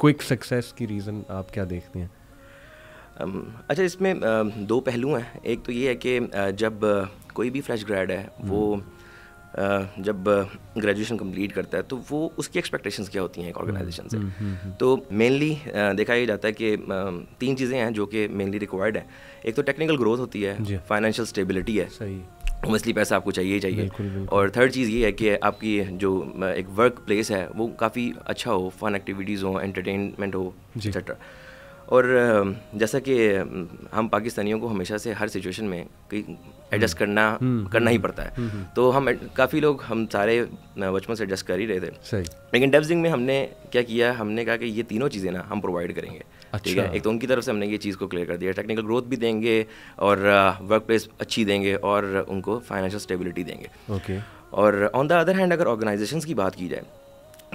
Quick success की reason आप क्या देखते हैं um, अच्छा इसमें um, दो पहलू हैं एक तो ये है कि uh, जब uh, कोई भी फ्रेश ग्रेड है हम्म। वो जब ग्रेजुएशन कंप्लीट करता है तो वो उसकी एक्सपेक्टेशंस क्या होती हैं एक ऑर्गेनाइजेशन से हम्म, हम्म, हम्म। तो मेनली देखा ये जाता है कि तीन चीज़ें हैं जो कि मेनली रिक्वायर्ड हैं एक तो टेक्निकल ग्रोथ होती है फाइनेंशियल स्टेबिलिटी है सही पैसा आपको चाहिए ही चाहिए बिल्कुल, बिल्कुल। और थर्ड चीज़ ये है कि आपकी जो एक वर्क प्लेस है वो काफ़ी अच्छा हो फन एक्टिविटीज़ हो एंटरटेनमेंट हो एक्सेट्रा और जैसा कि हम पाकिस्तानियों को हमेशा से हर सिचुएशन में एडजस्ट हम्म। करना हम्म, करना ही हम्म, पड़ता है तो हम काफ़ी लोग हम सारे बचपन से एडजस्ट कर ही रहे थे लेकिन डेब्जिंग में हमने क्या किया हमने कहा कि ये तीनों चीज़ें ना हम प्रोवाइड करेंगे अच्छा। ठीक है अच्छा। एक तो उनकी तरफ से हमने ये चीज़ को क्लियर कर दिया टेक्निकल ग्रोथ भी देंगे और वर्क प्लेस अच्छी देंगे और उनको फाइनेंशियल स्टेबिलिटी देंगे ओके और ऑन द अदर हैंड अगर ऑर्गेनाइजेशंस की बात की जाए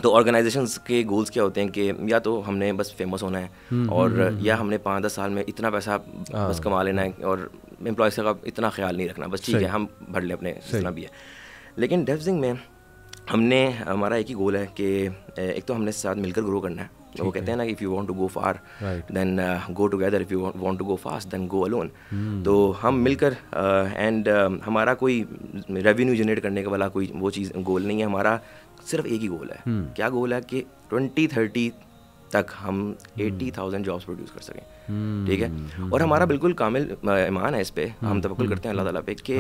तो ऑर्गेनाइजेशंस के गोल्स क्या होते हैं कि या तो हमने बस फेमस होना है हम्म, और हम्म, हम्म, या हमने पाँच दस साल में इतना पैसा हाँ। बस कमा लेना है और एम्प्लॉयज़ का इतना ख्याल नहीं रखना बस ठीक है हम भर लें अपने जितना भी है लेकिन डेवजिंग में हमने हमारा एक ही गोल है कि एक तो हमने साथ मिलकर ग्रो करना है वो कहते हैं ना if you want to go far then go together if you want to go fast then go alone तो हम मिलकर एंड uh, uh, हमारा कोई रेवेन्यू जनरेट करने का वाला कोई वो चीज़ गोल नहीं है हमारा सिर्फ एक ही गोल है हम्म। क्या गोल है कि ट्वेंटी थर्टी तक हम एटी थाउजेंड जॉब्स प्रोड्यूस कर सकें हम्म। ठीक है हम्म। और हमारा बिल्कुल कामिल ईमान है इस पर हम तवक्ल करते हैं अल्लाह ताला पे कि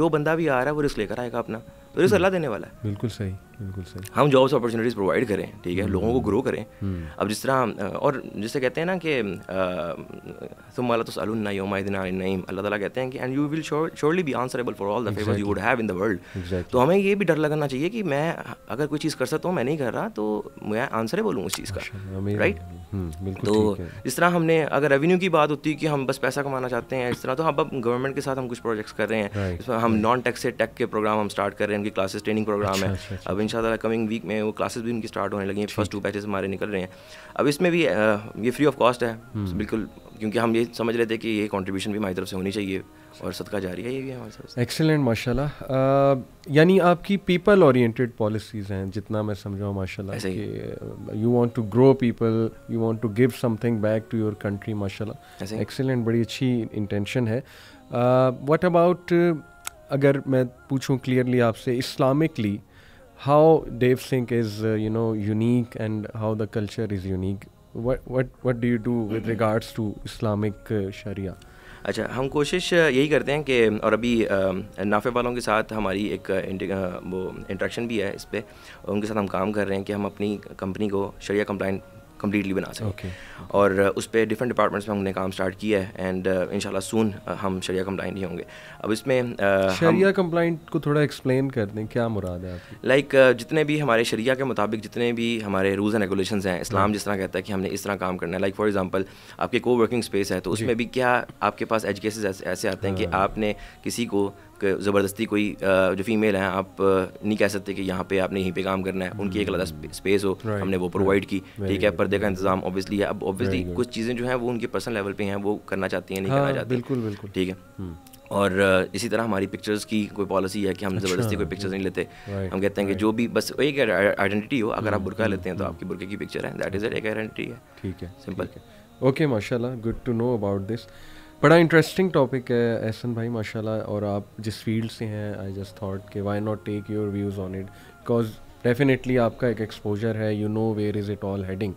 जो बंदा भी आ रहा है वो रिस्क लेकर आएगा अपना तो रिस्क अल्लाह देने वाला है बिल्कुल सही बिल्कुल सही हम जॉब्स अपॉर्चुनिटीज़ प्रोवाइड करें ठीक है हम्म। लोगों को ग्रो करें हम्म। अब जिस तरह और जिससे कहते हैं ना कि तुम वाला तो सलून ना योम नहीं अल्लाह ताला कहते हैं कि and you will surely be answerable for all the favour you would have in the world तो हमें ये भी डर लगना चाहिए कि मैं अगर कोई चीज़ कर सकता हूँ मैं नहीं कर रहा तो मैं आंसरेबल हूँ उस चीज़ का राइट हम्म, तो इस तरह हमने अगर रेवेन्यू की बात होती कि हम बस पैसा कमाना चाहते हैं इस तरह तो हम अब गवर्नमेंट के साथ हम कुछ प्रोजेक्ट्स कर रहे हैं हम नॉन टैक्स से टेक के प्रोग्राम हम स्टार्ट कर रहे हैं उनकी क्लासेस ट्रेनिंग प्रोग्राम है अच्छा, अच्छा। अब इन कमिंग वीक में वो क्लासेस भी उनकी स्टार्ट होने लगी हैं फर्स्ट टू बैचेस हमारे निकल रहे हैं अब इसमें भी ये फ्री ऑफ कॉस्ट है हम्म। बिल्कुल क्योंकि हम ये समझ रहे थे कि ये कॉन्ट्रीब्यूशन भी हमारी तरफ से होनी चाहिए और सदका जारी है ये भी हमारे साथ एक्सेलेंट माशाल्लाह यानी आपकी पीपल ओरिएंटेड पॉलिसीज़ हैं जितना मैं समझा हूँ माशा you want to grow people you want to give something back to your country माशाल्लाह एक्सेलेंट बड़ी अच्छी इंटेंशन है व्हाट uh, अबाउट अगर मैं पूछूं क्लियरली आपसे Islamically how Sink is, uh, you know, unique and how the culture is unique. What what what do you do with regards to Islamic uh, Sharia? अच्छा हम कोशिश यही करते हैं कि और अभी नाफे वालों के साथ हमारी एक वो इंट्रैक्शन भी है इस पर उनके साथ हम काम कर रहे हैं कि हम अपनी कंपनी को शरिया कंप्लाइंट कम्प्लीटली बना सकें okay. और उस पर डिफरेंट डिपार्टमेंट्स में हमने काम स्टार्ट किया है एंड इन सून हम शरिया कम्प्लाइंट ही होंगे अब इसमें शरिया uh, कम्प्लाइंट को थोड़ा एक्सप्लेन कर दें क्या मुराद है लाइक like, uh, जितने भी हमारे शरिया के मुताबिक जितने भी हमारे रूल्स एंड रेगुलेशन हैं इस्लाम हाँ। जिस तरह कहता है कि हमने इस तरह काम करना है लाइक फॉर एग्जाम्पल आपके को वर्किंग स्पेस है तो उसमें भी क्या आपके पास एजुकेशन ऐसे आते हैं कि हाँ। आपने किसी को ज़बरदस्ती कोई जो फीमेल हैं आप नहीं कह सकते कि यहाँ पे आपने यहीं पे काम करना है उनकी एक hmm. अलग स्पेस हो हमने वो प्रोवाइड की ठीक है पर्दे का इंतजाम ऑब्वियसली है अब ऑब्वियसली कुछ चीज़ें जो हैं वो उनके पर्सनल लेवल पे हैं वो करना चाहती हैं नहीं करना हाँ, चाहती बिल्कुल बिल्कुल ठीक है hmm. और इसी तरह हमारी पिक्चर्स की कोई पॉलिसी है कि हम ज़बरदस्ती अच्छा, कोई पिक्चर्स नहीं लेते हम कहते हैं कि जो भी बस एक आइडेंटिटी हो अगर आप hmm, बुरका लेते हैं तो आपकी बुरके की पिक्चर है दैट इज़ एक आइडेंटिटी है ठीक है सिंपल ओके माशाल्लाह good to know about this बड़ा इंटरेस्टिंग टॉपिक है एहसन भाई माशाल्लाह और आप जिस फील्ड से हैं आई जस्ट थॉट कि why not take your views on it because definitely आपका एक एक्सपोजर है you know where is it all heading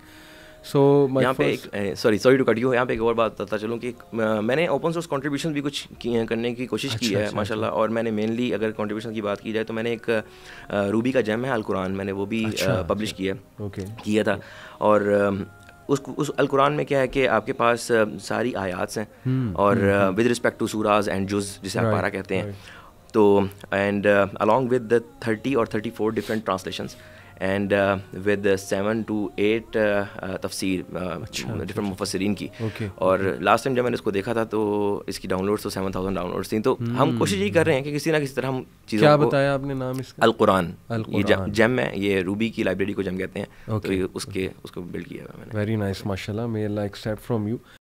so यहाँ पे एक sorry sorry to cut you यहाँ पे एक और बात बताता चलूँ कि मैंने ओपन सोर्स कॉन्ट्रीब्यूशन भी कुछ करने की कोशिश अच्छा, की है अच्छा, माशाल्लाह अच्छा। और मैंने मेनली अगर कॉन्ट्रीब्यूशन की बात की जाए तो मैंने एक रूबी का जैम है अल कुरान मैंने वो भी अच्छा, पब्लिश अच्छा, किया ओके किया था और उस उस कुरान में क्या है कि आपके पास सारी आयात हैं हम्म, हम्म, और विद रिस्पेक्ट टू सूराज एंड जुज जिसे आप पारा कहते हैं तो एंड अलॉन्ग विद थर्टी और thirty four different translations and with seven to eight तफसीर डिफरेंट मुफसरीन की okay. और लास्ट टाइम जब मैंने इसको देखा था तो इसकी डाउनलोड्स तो सेवन थाउजेंड डाउनलोड्स थी तो hmm. हम कोशिश यही कर रहे हैं कि किसी ना किसी तरह हम चीज़ों क्या बताया आपने नाम इसका अलकुरान ये जम है ये रूबी की लाइब्रेरी को जम कहते हैं तो okay. तो उसके उसको बिल्ड किया मैंने वेरी नाइस माशाल्लाह may Allah accept from you